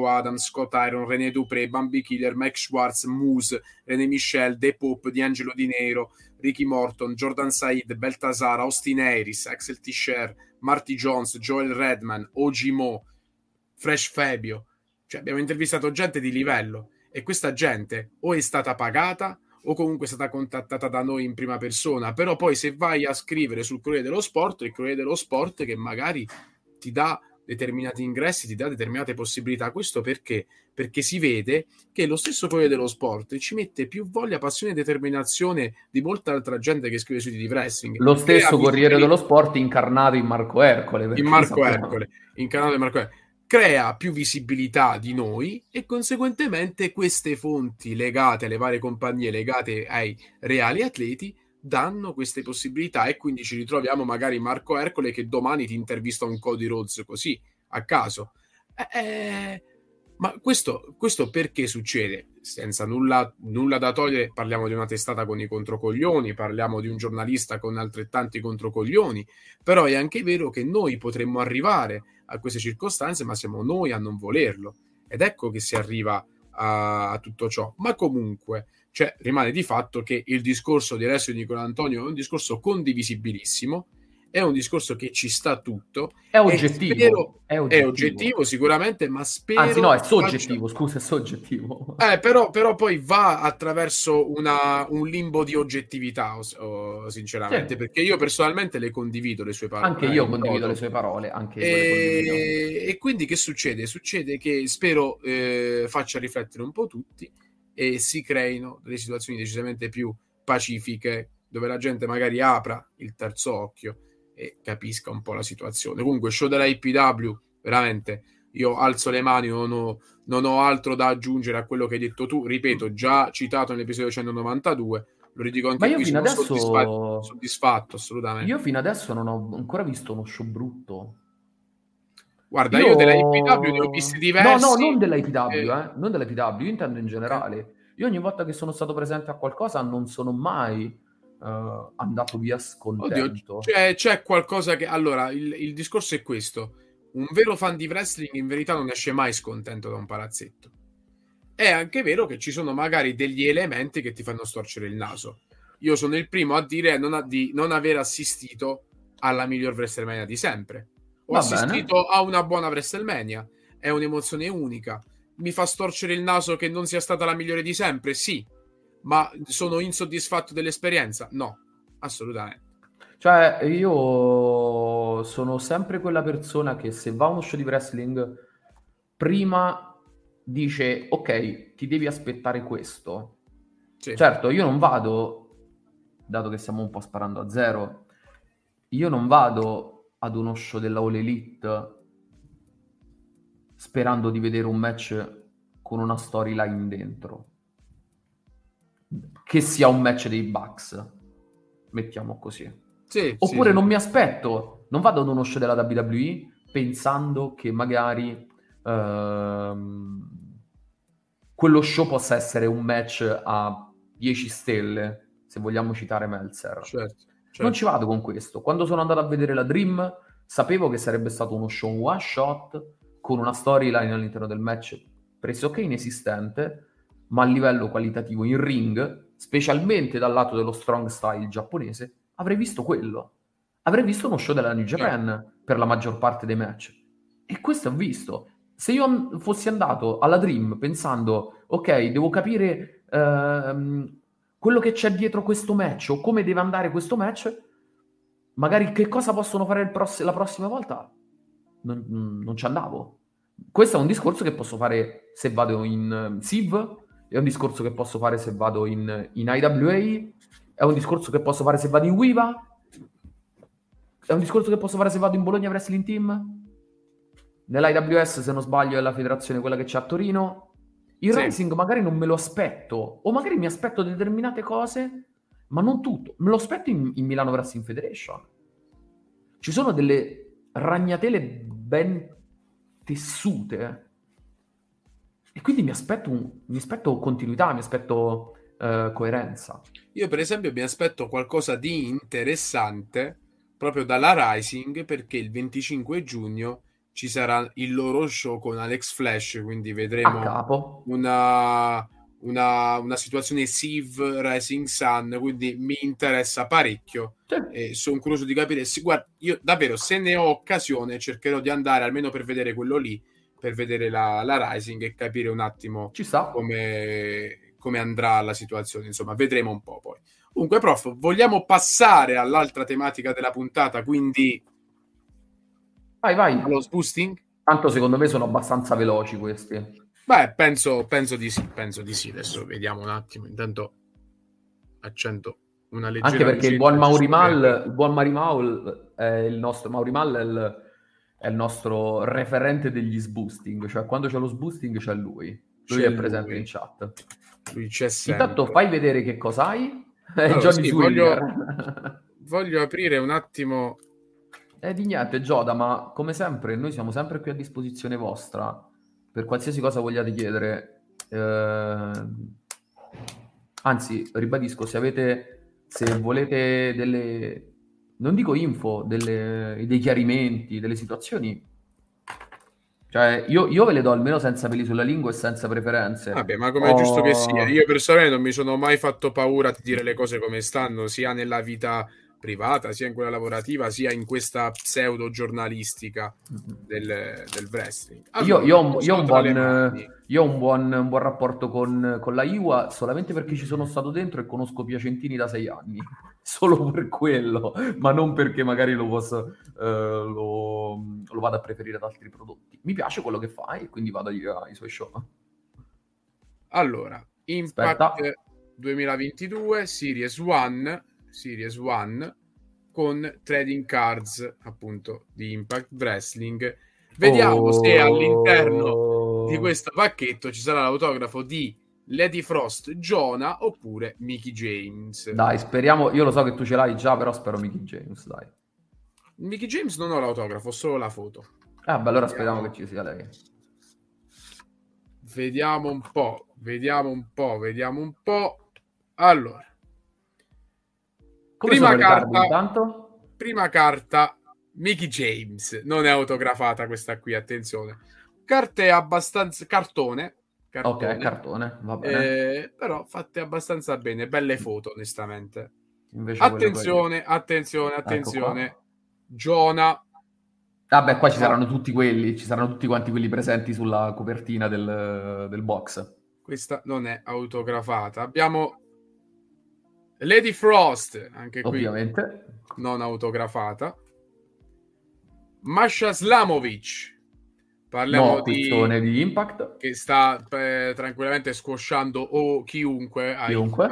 Marco Adams, Scott Iron, René Dupré, Bambi Killer, Mike Schwartz, Moose, René Michel, De Pop, D'Angelo Di Nero, Ricky Morton, Jordan Said, Beltasar, Austin Harris, Axel Tischer, Marty Jones, Joel Redman, Oji Mo, Fresh Fabio. Cioè abbiamo intervistato gente di livello e questa gente o è stata pagata o comunque è stata contattata da noi in prima persona, però poi se vai a scrivere sul Corriere dello Sport, il Corriere dello Sport che magari ti dà determinati ingressi, ti dà determinate possibilità. Questo perché? Perché si vede che lo stesso Corriere dello Sport ci mette più voglia, passione e determinazione di molta altra gente che scrive sui di wrestling. Lo stesso Corriere dello Sport incarnato in Marco Ercole. In Marco Ercole, incarnato in Marco Ercole crea più visibilità di noi e conseguentemente queste fonti legate alle varie compagnie, legate ai reali atleti, danno queste possibilità e quindi ci ritroviamo magari Marco Ercole che domani ti intervista un Cody Rhodes così a caso. Eh, eh, ma questo, questo, perché succede? Senza nulla, nulla, da togliere, parliamo di una testata con i controcoglioni, parliamo di un giornalista con altrettanti controcoglioni, però è anche vero che noi potremmo arrivare a queste circostanze, ma siamo noi a non volerlo. Ed ecco che si arriva a, a tutto ciò. Ma comunque, cioè, rimane di fatto che il discorso di Alessio di Antonio è un discorso condivisibilissimo, è un discorso che ci sta tutto. È oggettivo. Spero, è, oggettivo. è, oggettivo. sicuramente, ma spero... Anzi no, è soggettivo, faccia... scusa, è soggettivo. Eh, però, però, poi va attraverso una, un limbo di oggettività, oh, sinceramente, sì. perché io personalmente le condivido le sue parole. Anche ah, io condivido modo. le sue parole. E... Eh, e... quindi che succede? Succede che spero eh, faccia riflettere un po' tutti e si creino delle situazioni decisamente più pacifiche dove la gente magari apra il terzo occhio e capisca un po' la situazione. Comunque, show della IPW, veramente, io alzo le mani, non ho, non ho altro da aggiungere a quello che hai detto tu. Ripeto, già citato nell'episodio 192, lo ridico anche Ma io qui, fino adesso... soddisfatto, soddisfatto assolutamente. Io fino adesso non ho ancora visto uno show brutto Guarda, io, io della IPW ne ho visti diversi. No, no, non della IPW, eh. eh. non della IPW, io intendo in generale. Io ogni volta che sono stato presente a qualcosa non sono mai uh, andato via scontento. Oddio, c'è, c'è, qualcosa che... Allora, il, il discorso è questo. Un vero fan di wrestling in verità non esce mai scontento da un palazzetto. È anche vero che ci sono magari degli elementi che ti fanno storcere il naso. Io sono il primo a dire non a, di non aver assistito alla miglior WrestleMania di sempre ho Va assistito bene. a una buona WrestleMania, è un'emozione unica. Mi fa storcere il naso che non sia stata la migliore di sempre, sì, ma sono insoddisfatto dell'esperienza? No, assolutamente. Cioè, io sono sempre quella persona che se va a uno show di wrestling, prima dice, ok, ti devi aspettare questo. Sì. Certo, io non vado, dato che stiamo un po' sparando a zero, io non vado ad uno show della All Elite sperando di vedere un match con una storyline dentro che sia un match dei Bucks mettiamo così sì, oppure sì. non mi aspetto non vado ad uno show della WWE pensando che magari ehm, quello show possa essere un match a 10 stelle se vogliamo citare Meltzer certo Certo. Non ci vado con questo. Quando sono andato a vedere la Dream, sapevo che sarebbe stato uno show one shot con una storyline all'interno del match pressoché inesistente, ma a livello qualitativo in ring, specialmente dal lato dello strong style giapponese, avrei visto quello. Avrei visto uno show della New Japan certo. per la maggior parte dei match. E questo ho visto. Se io fossi andato alla Dream pensando, ok, devo capire ehm, quello che c'è dietro questo match o come deve andare questo match, magari che cosa possono fare pross- la prossima volta, non, non ci andavo. Questo è un discorso che posso fare se vado in um, SIV, è un discorso che posso fare se vado in, in IWA, è un discorso che posso fare se vado in WIVA, è un discorso che posso fare se vado in Bologna Wrestling Team? Nell'IWS, se non sbaglio, è la federazione quella che c'è a Torino. Il sì. Rising magari non me lo aspetto, o magari mi aspetto determinate cose, ma non tutto. Me lo aspetto in, in Milano Wrestling Federation. Ci sono delle ragnatele ben tessute eh. e quindi mi aspetto, un, mi aspetto continuità, mi aspetto uh, coerenza. Io per esempio mi aspetto qualcosa di interessante proprio dalla Rising perché il 25 giugno ci sarà il loro show con Alex Flash, quindi vedremo una, una, una, situazione SIV Rising Sun, quindi mi interessa parecchio e sono curioso di capire, se, guarda, io davvero se ne ho occasione cercherò di andare almeno per vedere quello lì, per vedere la, la Rising e capire un attimo come, come andrà la situazione, insomma vedremo un po' poi. Comunque, prof, vogliamo passare all'altra tematica della puntata, quindi Vai, vai. Allo boosting? Tanto secondo me sono abbastanza veloci questi. Beh, penso, penso, di sì, penso di sì. Adesso vediamo un attimo. Intanto accendo una leggera... Anche perché il buon Maurimal, il buon Maurimal è il nostro... Maurimal è il, è il nostro referente degli sboosting. Cioè, quando c'è lo sboosting c'è lui. Lui c'è è presente lui. in chat. Lui c'è sempre. Intanto fai vedere che cosa hai. Allora, sì, voglio, voglio aprire un attimo e eh, di niente, Gioda, ma come sempre, noi siamo sempre qui a disposizione vostra per qualsiasi cosa vogliate chiedere. Eh, anzi, ribadisco, se avete, se volete delle, non dico info, delle, dei chiarimenti, delle situazioni, cioè, io, io, ve le do almeno senza peli sulla lingua e senza preferenze. Vabbè, ma come è oh... giusto che sia, oh. io personalmente non mi sono mai fatto paura di dire le cose come stanno, sia nella vita privata, sia in quella lavorativa, sia in questa pseudo giornalistica del, del wrestling. Allora, io, io, ho un buon, io, ho un buon, un buon rapporto con, con, la IWA solamente perché ci sono stato dentro e conosco Piacentini da sei anni, solo per quello, ma non perché magari lo, posso, eh, lo, lo vado a preferire ad altri prodotti. Mi piace quello che fai e quindi vado ai suoi show. Allora, Impact Aspetta. 2022, Series 1 Series 1 con trading cards appunto di Impact Wrestling. Vediamo oh. se all'interno di oh. questo pacchetto ci sarà l'autografo di Lady Frost, Jonah oppure Mickey James. Dai, speriamo, io lo so che tu ce l'hai già, però spero Mickey James, dai. Mickey James non ho l'autografo, solo la foto. Ah, beh, allora speriamo che ci sia lei. Vediamo un po', vediamo un po', vediamo un po'. Allora, prima carta, carta prima carta Mickey James, non è autografata questa qui, attenzione. Carte abbastanza cartone, cartone. Ok, cartone, va bene. Eh, però fatte abbastanza bene, belle foto, onestamente. Invece attenzione, attenzione, attenzione, ecco Giona. Vabbè, ah qua ci saranno tutti quelli, ci saranno tutti quanti quelli presenti sulla copertina del, del box. Questa non è autografata. Abbiamo Lady Frost, anche qui ovviamente non autografata. Masha Slamovic, parliamo no, di, di Impact che sta eh, tranquillamente squosciando o chiunque, chiunque.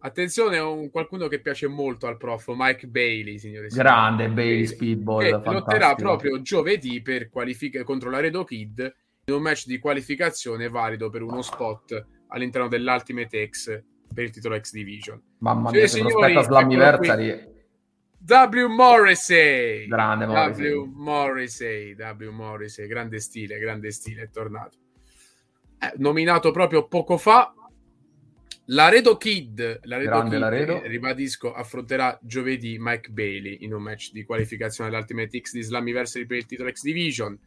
Attenzione, un, qualcuno che piace molto al prof, Mike Bailey, signore. Grande signori. Bailey Speedball. Che fantastico. lotterà proprio giovedì per qualific- contro la Redo Kid in un match di qualificazione valido per uno spot all'interno dell'Ultimate X per il titolo X Division. Mamma cioè, mia, cioè, signori, Slammiversary. W. Morrissey. Grande Morrissey. W. Morrissey, w. Morrissey. grande stile, grande stile, è tornato. Eh, nominato proprio poco fa. Laredo Kid, Laredo grande Kid Laredo. Eh, ribadisco, affronterà giovedì Mike Bailey in un match di qualificazione all'Ultimate X di Slammiversary per il titolo X Division.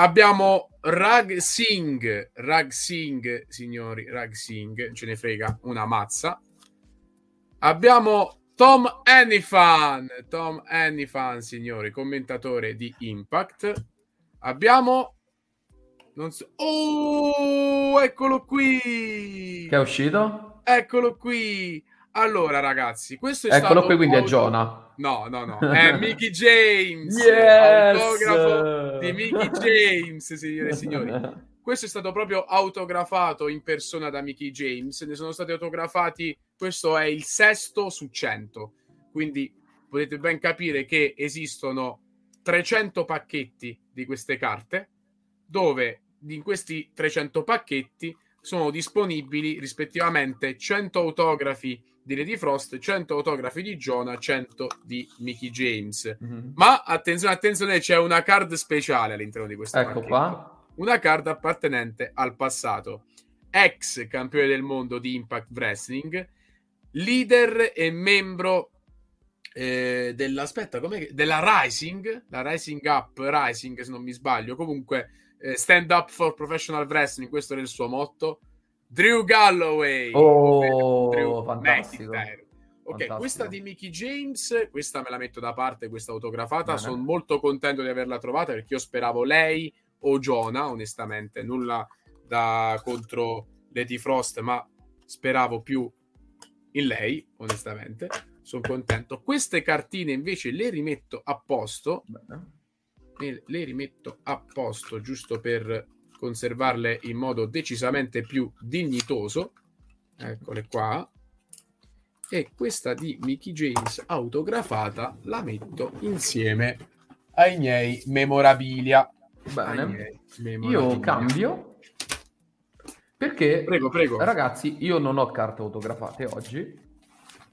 Abbiamo Rag Singh, Rag Singh, signori, Rag Singh, ce ne frega una mazza. Abbiamo Tom Anifan, Tom Anifan, signori, commentatore di Impact. Abbiamo non so. Oh, eccolo qui. Che è uscito? Eccolo qui. Allora, ragazzi, questo è Eccolo qui, quindi auto... è Jonah. No, no, no, è Mickey James. yes! Autografo di Mickey James, signore e signori. Questo è stato proprio autografato in persona da Mickey James. Ne sono stati autografati. Questo è il sesto su 100. Quindi potete ben capire che esistono 300 pacchetti di queste carte, dove in questi 300 pacchetti sono disponibili rispettivamente 100 autografi di Lady Frost, 100 autografi di Jonah, 100 di Mickey James. Mm-hmm. Ma attenzione, attenzione, c'è una card speciale all'interno di questa Ecco qua. Una card appartenente al passato. Ex campione del mondo di Impact Wrestling, leader e membro eh, dell'aspetta com'è? della Rising, la Rising Up Rising se non mi sbaglio, comunque eh, Stand Up for Professional Wrestling, questo era il suo motto Drew Galloway. Oh, Drew fantastico. McIntyre. Ok, fantastico. questa di Mickey James, questa me la metto da parte, questa autografata. Bene. Sono molto contento di averla trovata perché io speravo lei o Jonah, onestamente, nulla da contro Lady Frost, ma speravo più in lei, onestamente. Sono contento. Queste cartine invece le rimetto a posto. Bene. Le rimetto a posto giusto per conservarle in modo decisamente più dignitoso. Eccole qua. E questa di Mickey James autografata la metto insieme ai miei memorabilia. Bene. Miei memorabilia. Io cambio perché prego, prego. ragazzi, io non ho carte autografate oggi,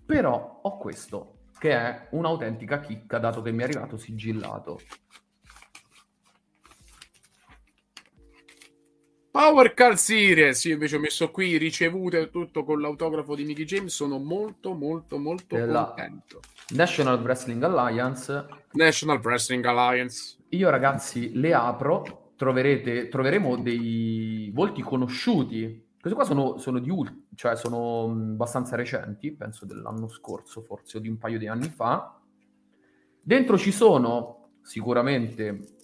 però ho questo che è un'autentica chicca dato che mi è arrivato sigillato. Power Car Series, io invece ho messo qui ricevute tutto con l'autografo di Mickey James, sono molto molto molto Della contento. National Wrestling Alliance. National Wrestling Alliance. Io ragazzi le apro, troverete, troveremo dei volti conosciuti. Questi qua sono, sono di ult- cioè sono mm, abbastanza recenti, penso dell'anno scorso forse o di un paio di anni fa. Dentro ci sono sicuramente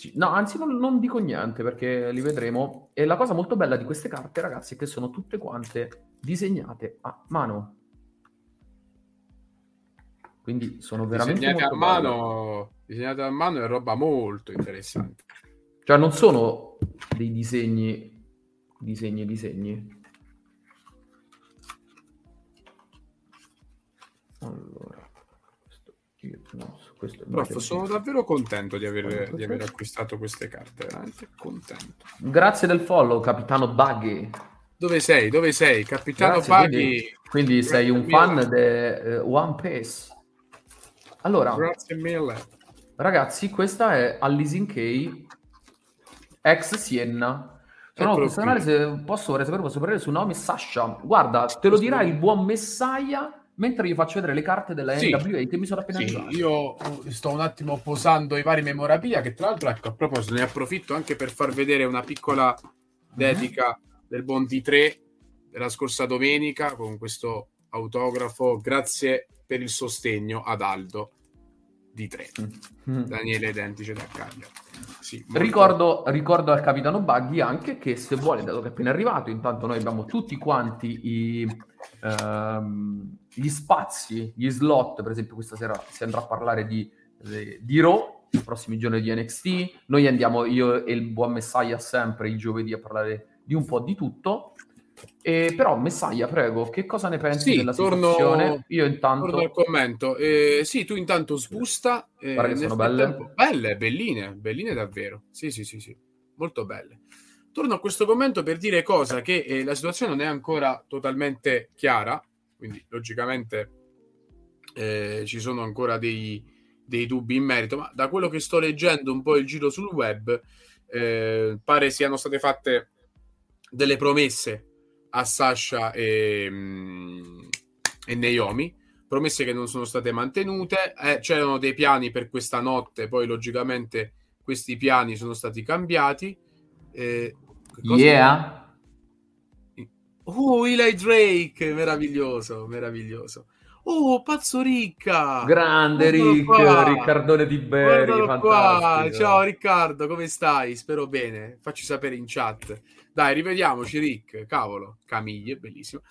sì, no, anzi non, non, dico niente perché li vedremo. E la cosa molto bella di queste carte, ragazzi, è che sono tutte quante disegnate a mano. Quindi sono veramente... Disegnate a mano, disegnate a mano è roba molto interessante. Cioè non sono dei disegni, disegni, disegni. Sì, no, questo Prof, sono davvero contento di aver, di aver, acquistato queste carte, eh. veramente contento. Grazie del follow, capitano Buggy. Dove sei? Dove sei? Capitano Grazie, Buggy. Quindi, quindi sei un fan di uh, eh, One Piece. Allora, Grazie mille. Ragazzi, questa è Alice in Kay, ex Sienna. Sono questo canale, se posso, vorrei posso prendere su nome Sasha. Guarda, te lo dirà il buon Messaia mentre io faccio vedere le carte della sì. NWA che mi sono appena sì, giocate. Io sto un attimo posando i vari memorabilia, che tra l'altro, ecco, a proposito, ne approfitto anche per far vedere una piccola mhm. dedica mm-hmm. del buon D3 della scorsa domenica con questo autografo. Grazie per il sostegno ad Aldo di 3 mm-hmm. Daniele Dentice da Cagliari. Sì, ricordo, ricordo, al capitano Baghi anche che se vuole, dato che è appena arrivato, intanto noi abbiamo tutti quanti i ehm, gli spazi, gli slot, per esempio questa sera si andrà a parlare di, eh, di Raw, i prossimi giorni di NXT, noi andiamo io e il buon Messiah sempre il giovedì a parlare di un po' di tutto, e, però Messiah, prego, che cosa ne pensi sì, della torno, situazione? Io intanto... Torno al commento. Eh, sì, tu intanto sbusta. Eh, Guarda che sono frattempo... belle. Belle, belline, belline davvero. Sì, sì, sì, sì. Molto belle torno a questo commento per dire cosa che eh, la situazione non è ancora totalmente chiara, quindi logicamente eh, ci sono ancora dei, dei, dubbi in merito, ma da quello che sto leggendo un po' il giro sul web, eh, pare siano state fatte delle promesse a Sasha e, mh, mm, e Naomi, promesse che non sono state mantenute, eh, c'erano dei piani per questa notte, poi logicamente questi piani sono stati cambiati. Eh, yeah. Oh, Eli Drake, meraviglioso, meraviglioso. Oh, pazzo Ricca! Grande Rick, Riccardone di Berry, Ciao Riccardo, come stai? Spero bene, facci sapere in chat. Dai, rivediamoci Rick, cavolo, Camiglie, bellissimo.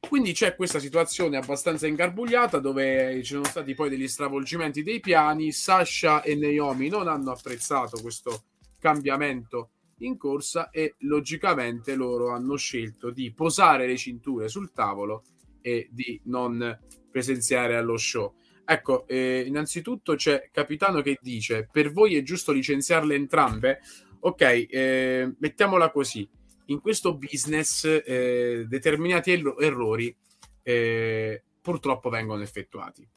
Quindi c'è questa situazione abbastanza ingarbugliata dove ci sono stati poi degli stravolgimenti dei piani, Sasha e Naomi non hanno apprezzato questo cambiamento in corsa e logicamente loro hanno scelto di posare le cinture sul tavolo e di non presenziare allo show. Ecco, eh, innanzitutto c'è Capitano che dice: Per voi è giusto licenziarle entrambe? Ok, eh, mettiamola così: in questo business eh, determinati er- errori eh, purtroppo vengono effettuati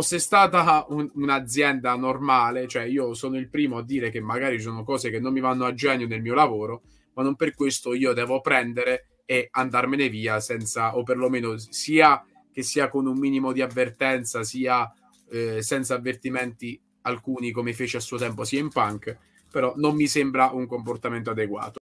fosse stata un, un'azienda normale, cioè io sono il primo a dire che magari ci sono cose che non mi vanno a genio nel mio lavoro, ma non per questo io devo prendere e andarmene via senza, o perlomeno sia che sia con un minimo di avvertenza, sia eh, senza avvertimenti alcuni come fece a suo tempo sia in punk, però non mi sembra un comportamento adeguato.